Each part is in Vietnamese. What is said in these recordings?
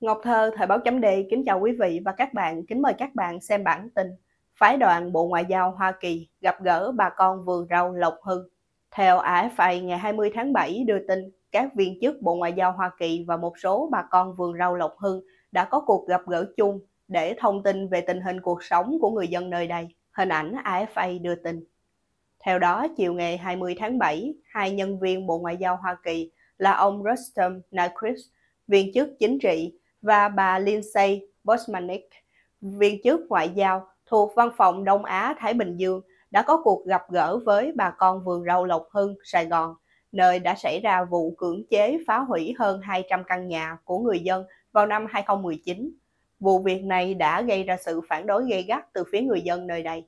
Ngọc Thơ, Thời báo chấm đề kính chào quý vị và các bạn. Kính mời các bạn xem bản tin Phái đoàn Bộ Ngoại giao Hoa Kỳ gặp gỡ bà con vườn rau Lộc Hưng. Theo AFA ngày 20 tháng 7 đưa tin, các viên chức Bộ Ngoại giao Hoa Kỳ và một số bà con vườn rau Lộc Hưng đã có cuộc gặp gỡ chung để thông tin về tình hình cuộc sống của người dân nơi đây. Hình ảnh AFA đưa tin. Theo đó, chiều ngày 20 tháng 7, hai nhân viên Bộ Ngoại giao Hoa Kỳ là ông Rustam Nakrib, viên chức chính trị và bà Lindsay Bosmanic, viên chức ngoại giao thuộc Văn phòng Đông Á Thái Bình Dương đã có cuộc gặp gỡ với bà con vườn rau Lộc Hưng, Sài Gòn, nơi đã xảy ra vụ cưỡng chế phá hủy hơn 200 căn nhà của người dân vào năm 2019. Vụ việc này đã gây ra sự phản đối gay gắt từ phía người dân nơi đây.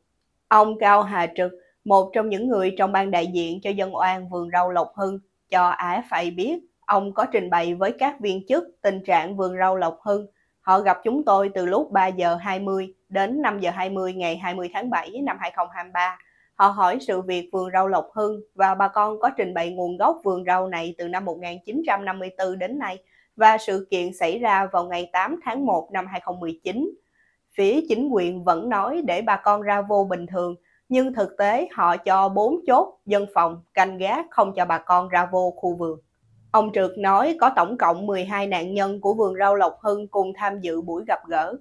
Ông Cao Hà Trực, một trong những người trong ban đại diện cho dân oan vườn rau Lộc Hưng, cho Á AFA biết Ông có trình bày với các viên chức tình trạng vườn rau Lộc Hưng. Họ gặp chúng tôi từ lúc 3 giờ 20 đến 5 giờ 20 ngày 20 tháng 7 năm 2023. Họ hỏi sự việc vườn rau Lộc Hưng và bà con có trình bày nguồn gốc vườn rau này từ năm 1954 đến nay và sự kiện xảy ra vào ngày 8 tháng 1 năm 2019. Phía chính quyền vẫn nói để bà con ra vô bình thường, nhưng thực tế họ cho bốn chốt dân phòng canh gác không cho bà con ra vô khu vườn. Ông Trượt nói có tổng cộng 12 nạn nhân của vườn rau Lộc Hưng cùng tham dự buổi gặp gỡ.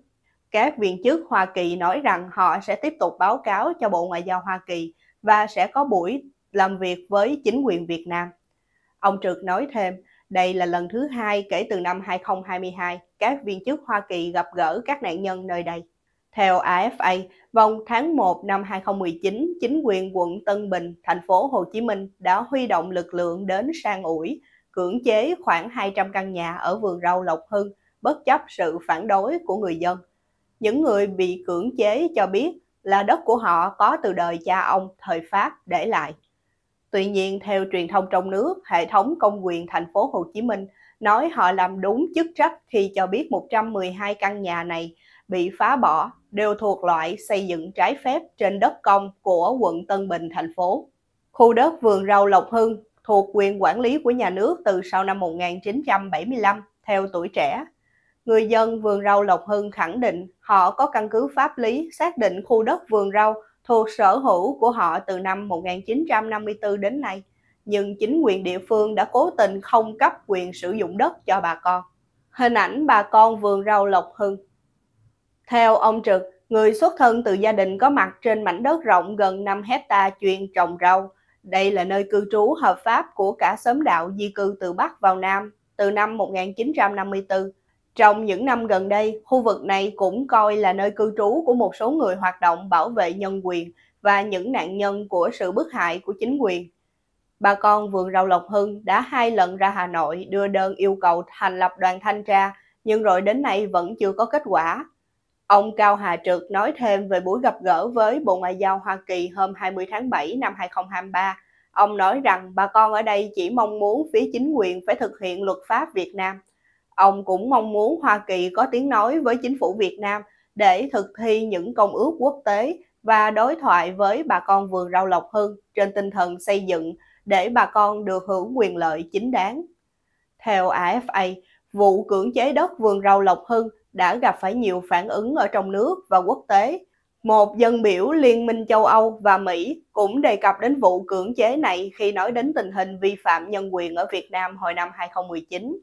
Các viên chức Hoa Kỳ nói rằng họ sẽ tiếp tục báo cáo cho Bộ Ngoại giao Hoa Kỳ và sẽ có buổi làm việc với chính quyền Việt Nam. Ông Trượt nói thêm, đây là lần thứ hai kể từ năm 2022 các viên chức Hoa Kỳ gặp gỡ các nạn nhân nơi đây. Theo AFA, vào tháng 1 năm 2019, chính quyền quận Tân Bình, thành phố Hồ Chí Minh đã huy động lực lượng đến sang ủi cưỡng chế khoảng 200 căn nhà ở vườn rau Lộc Hưng bất chấp sự phản đối của người dân. Những người bị cưỡng chế cho biết là đất của họ có từ đời cha ông thời Pháp để lại. Tuy nhiên, theo truyền thông trong nước, hệ thống công quyền thành phố Hồ Chí Minh nói họ làm đúng chức trách khi cho biết 112 căn nhà này bị phá bỏ đều thuộc loại xây dựng trái phép trên đất công của quận Tân Bình thành phố. Khu đất vườn rau Lộc Hưng thuộc quyền quản lý của nhà nước từ sau năm 1975 theo tuổi trẻ. Người dân vườn rau Lộc Hưng khẳng định họ có căn cứ pháp lý xác định khu đất vườn rau thuộc sở hữu của họ từ năm 1954 đến nay, nhưng chính quyền địa phương đã cố tình không cấp quyền sử dụng đất cho bà con. Hình ảnh bà con vườn rau Lộc Hưng Theo ông Trực, người xuất thân từ gia đình có mặt trên mảnh đất rộng gần 5 hecta chuyên trồng rau, đây là nơi cư trú hợp pháp của cả xóm đạo di cư từ Bắc vào Nam từ năm 1954. Trong những năm gần đây, khu vực này cũng coi là nơi cư trú của một số người hoạt động bảo vệ nhân quyền và những nạn nhân của sự bức hại của chính quyền. Bà con vườn rau Lộc Hưng đã hai lần ra Hà Nội đưa đơn yêu cầu thành lập đoàn thanh tra, nhưng rồi đến nay vẫn chưa có kết quả. Ông Cao Hà Trực nói thêm về buổi gặp gỡ với Bộ Ngoại giao Hoa Kỳ hôm 20 tháng 7 năm 2023. Ông nói rằng bà con ở đây chỉ mong muốn phía chính quyền phải thực hiện luật pháp Việt Nam. Ông cũng mong muốn Hoa Kỳ có tiếng nói với chính phủ Việt Nam để thực thi những công ước quốc tế và đối thoại với bà con vườn rau Lộc Hưng trên tinh thần xây dựng để bà con được hưởng quyền lợi chính đáng. Theo AFA, vụ cưỡng chế đất vườn rau Lộc Hưng đã gặp phải nhiều phản ứng ở trong nước và quốc tế. Một dân biểu Liên minh châu Âu và Mỹ cũng đề cập đến vụ cưỡng chế này khi nói đến tình hình vi phạm nhân quyền ở Việt Nam hồi năm 2019.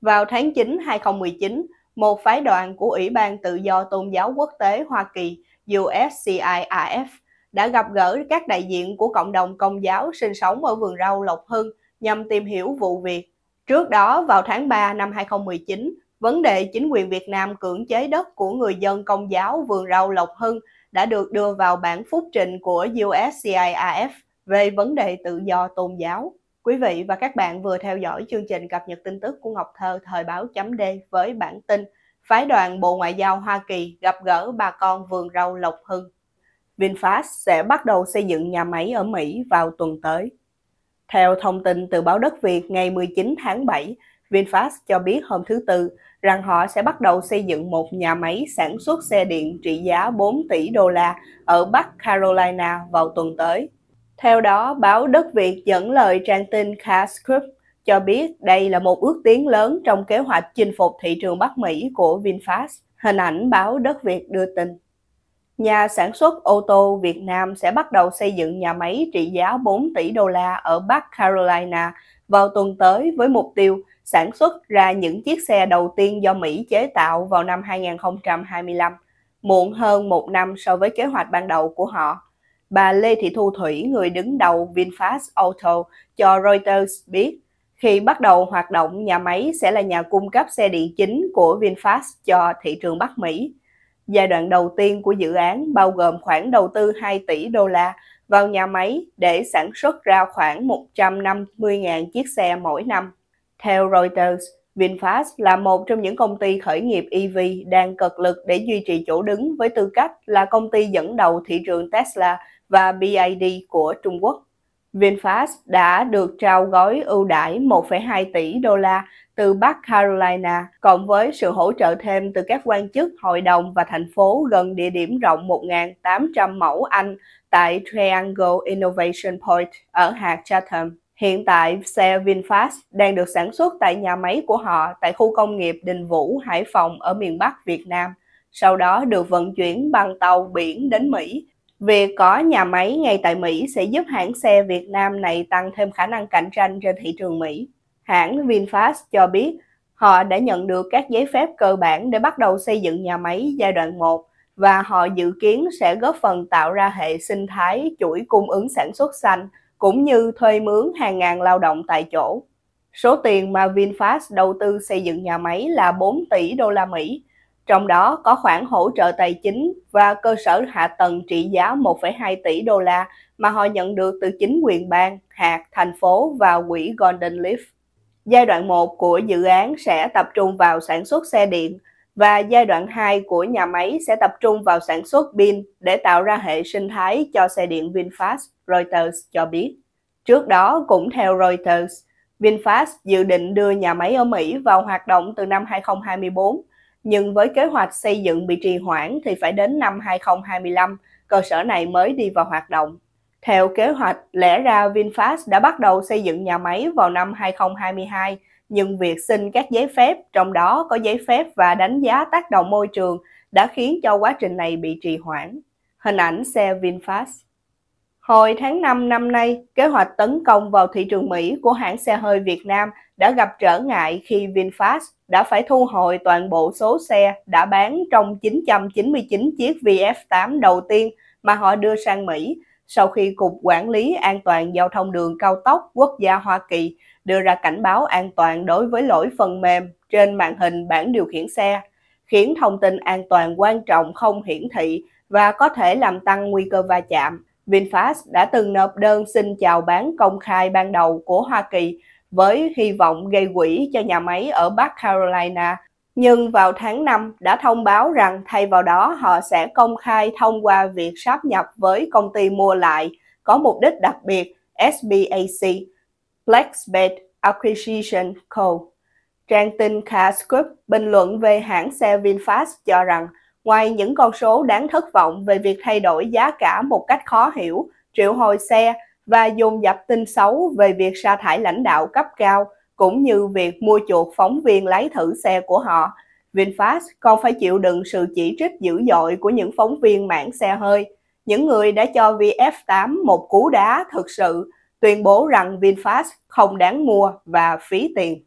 Vào tháng 9 2019, một phái đoàn của Ủy ban Tự do Tôn giáo Quốc tế Hoa Kỳ USCIRF đã gặp gỡ các đại diện của cộng đồng công giáo sinh sống ở vườn rau Lộc Hưng nhằm tìm hiểu vụ việc. Trước đó, vào tháng 3 năm 2019, Vấn đề chính quyền Việt Nam cưỡng chế đất của người dân công giáo vườn rau Lộc Hưng đã được đưa vào bản phúc trình của USCIRF về vấn đề tự do tôn giáo. Quý vị và các bạn vừa theo dõi chương trình cập nhật tin tức của Ngọc Thơ thời báo chấm D với bản tin Phái đoàn Bộ Ngoại giao Hoa Kỳ gặp gỡ bà con vườn rau Lộc Hưng. VinFast sẽ bắt đầu xây dựng nhà máy ở Mỹ vào tuần tới. Theo thông tin từ báo Đất Việt ngày 19 tháng 7, VinFast cho biết hôm thứ Tư rằng họ sẽ bắt đầu xây dựng một nhà máy sản xuất xe điện trị giá 4 tỷ đô la ở Bắc Carolina vào tuần tới. Theo đó, báo Đất Việt dẫn lời trang tin Carscoop cho biết đây là một ước tiến lớn trong kế hoạch chinh phục thị trường Bắc Mỹ của VinFast. Hình ảnh báo Đất Việt đưa tin. Nhà sản xuất ô tô Việt Nam sẽ bắt đầu xây dựng nhà máy trị giá 4 tỷ đô la ở Bắc Carolina vào tuần tới với mục tiêu sản xuất ra những chiếc xe đầu tiên do Mỹ chế tạo vào năm 2025, muộn hơn một năm so với kế hoạch ban đầu của họ. Bà Lê Thị Thu Thủy, người đứng đầu VinFast Auto, cho Reuters biết khi bắt đầu hoạt động, nhà máy sẽ là nhà cung cấp xe điện chính của VinFast cho thị trường Bắc Mỹ. Giai đoạn đầu tiên của dự án bao gồm khoản đầu tư 2 tỷ đô la vào nhà máy để sản xuất ra khoảng 150.000 chiếc xe mỗi năm. Theo Reuters, VinFast là một trong những công ty khởi nghiệp EV đang cực lực để duy trì chỗ đứng với tư cách là công ty dẫn đầu thị trường Tesla và BID của Trung Quốc. VinFast đã được trao gói ưu đãi 1,2 tỷ đô la từ Bắc Carolina, cộng với sự hỗ trợ thêm từ các quan chức hội đồng và thành phố gần địa điểm rộng 1.800 mẫu Anh tại Triangle Innovation Point ở hạt Chatham. Hiện tại, xe VinFast đang được sản xuất tại nhà máy của họ tại khu công nghiệp Đình Vũ, Hải Phòng ở miền Bắc Việt Nam, sau đó được vận chuyển bằng tàu biển đến Mỹ. Việc có nhà máy ngay tại Mỹ sẽ giúp hãng xe Việt Nam này tăng thêm khả năng cạnh tranh trên thị trường Mỹ. Hãng VinFast cho biết họ đã nhận được các giấy phép cơ bản để bắt đầu xây dựng nhà máy giai đoạn 1 và họ dự kiến sẽ góp phần tạo ra hệ sinh thái chuỗi cung ứng sản xuất xanh – cũng như thuê mướn hàng ngàn lao động tại chỗ. Số tiền mà VinFast đầu tư xây dựng nhà máy là 4 tỷ đô la Mỹ, trong đó có khoản hỗ trợ tài chính và cơ sở hạ tầng trị giá 1,2 tỷ đô la mà họ nhận được từ chính quyền bang, hạt, thành phố và quỹ Golden Leaf. Giai đoạn 1 của dự án sẽ tập trung vào sản xuất xe điện và giai đoạn 2 của nhà máy sẽ tập trung vào sản xuất pin để tạo ra hệ sinh thái cho xe điện VinFast. Reuters cho biết. Trước đó, cũng theo Reuters, VinFast dự định đưa nhà máy ở Mỹ vào hoạt động từ năm 2024, nhưng với kế hoạch xây dựng bị trì hoãn thì phải đến năm 2025, cơ sở này mới đi vào hoạt động. Theo kế hoạch, lẽ ra VinFast đã bắt đầu xây dựng nhà máy vào năm 2022, nhưng việc xin các giấy phép, trong đó có giấy phép và đánh giá tác động môi trường, đã khiến cho quá trình này bị trì hoãn. Hình ảnh xe VinFast Hồi tháng 5 năm nay, kế hoạch tấn công vào thị trường Mỹ của hãng xe hơi Việt Nam đã gặp trở ngại khi VinFast đã phải thu hồi toàn bộ số xe đã bán trong 999 chiếc VF8 đầu tiên mà họ đưa sang Mỹ sau khi Cục Quản lý An toàn Giao thông đường cao tốc quốc gia Hoa Kỳ đưa ra cảnh báo an toàn đối với lỗi phần mềm trên màn hình bảng điều khiển xe, khiến thông tin an toàn quan trọng không hiển thị và có thể làm tăng nguy cơ va chạm VinFast đã từng nộp đơn xin chào bán công khai ban đầu của Hoa Kỳ với hy vọng gây quỹ cho nhà máy ở Bắc Carolina, nhưng vào tháng 5 đã thông báo rằng thay vào đó họ sẽ công khai thông qua việc sáp nhập với công ty mua lại có mục đích đặc biệt SBAC, Blacksbet Acquisition Co. Trang tin Carscoop bình luận về hãng xe VinFast cho rằng Ngoài những con số đáng thất vọng về việc thay đổi giá cả một cách khó hiểu, triệu hồi xe và dồn dập tin xấu về việc sa thải lãnh đạo cấp cao cũng như việc mua chuột phóng viên lái thử xe của họ, VinFast còn phải chịu đựng sự chỉ trích dữ dội của những phóng viên mảng xe hơi, những người đã cho VF8 một cú đá thực sự, tuyên bố rằng VinFast không đáng mua và phí tiền.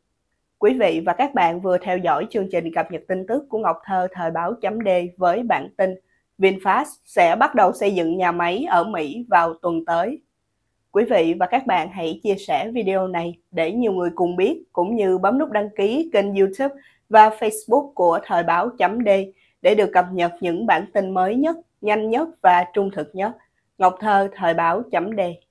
Quý vị và các bạn vừa theo dõi chương trình cập nhật tin tức của Ngọc Thơ Thời báo chấm D với bản tin VinFast sẽ bắt đầu xây dựng nhà máy ở Mỹ vào tuần tới. Quý vị và các bạn hãy chia sẻ video này để nhiều người cùng biết, cũng như bấm nút đăng ký kênh YouTube và Facebook của Thời báo chấm D để được cập nhật những bản tin mới nhất, nhanh nhất và trung thực nhất. Ngọc Thơ Thời báo chấm D